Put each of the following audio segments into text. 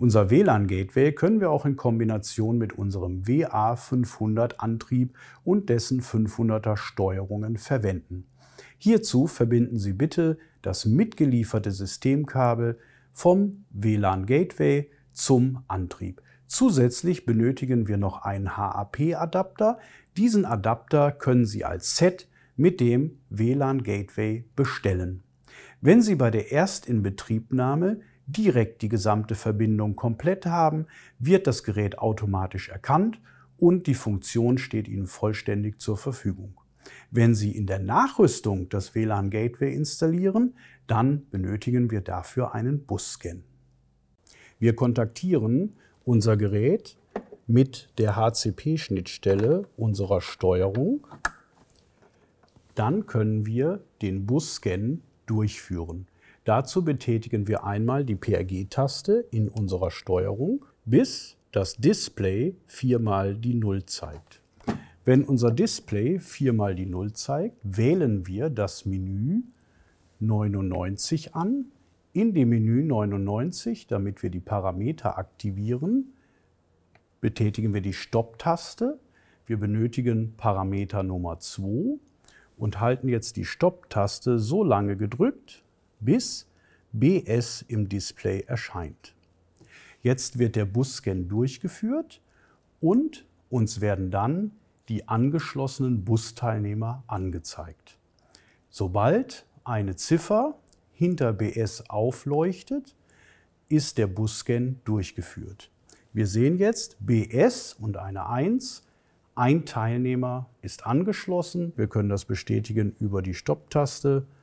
Unser WLAN-Gateway können wir auch in Kombination mit unserem WA500-Antrieb und dessen 500er Steuerungen verwenden. Hierzu verbinden Sie bitte das mitgelieferte Systemkabel vom WLAN-Gateway zum Antrieb. Zusätzlich benötigen wir noch einen HAP-Adapter. Diesen Adapter können Sie als Set mit dem WLAN Gateway bestellen. Wenn Sie bei der Erstinbetriebnahme direkt die gesamte Verbindung komplett haben, wird das Gerät automatisch erkannt und die Funktion steht Ihnen vollständig zur Verfügung. Wenn Sie in der Nachrüstung das WLAN Gateway installieren, dann benötigen wir dafür einen Busscan. Wir kontaktieren unser Gerät mit der HCP-Schnittstelle unserer Steuerung. Dann können wir den Busscan durchführen. Dazu betätigen wir einmal die PRG-Taste in unserer Steuerung, bis das Display viermal die Null zeigt. Wenn unser Display viermal die Null zeigt, wählen wir das Menü 99 an. In dem Menü 99, damit wir die Parameter aktivieren, betätigen wir die Stopp-Taste. Wir benötigen Parameter Nummer 2 und halten jetzt die Stopp-Taste so lange gedrückt, bis BS im Display erscheint. Jetzt wird der Busscan durchgeführt und uns werden dann die angeschlossenen Busteilnehmer angezeigt. Sobald eine Ziffer hinter BS aufleuchtet, ist der Busscan durchgeführt. Wir sehen jetzt BS und eine 1. Ein Teilnehmer ist angeschlossen. Wir können das bestätigen über die Stopptaste. taste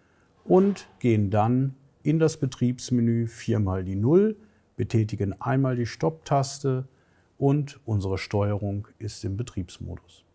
und gehen dann in das Betriebsmenü viermal die Null, betätigen einmal die Stopptaste und unsere Steuerung ist im Betriebsmodus.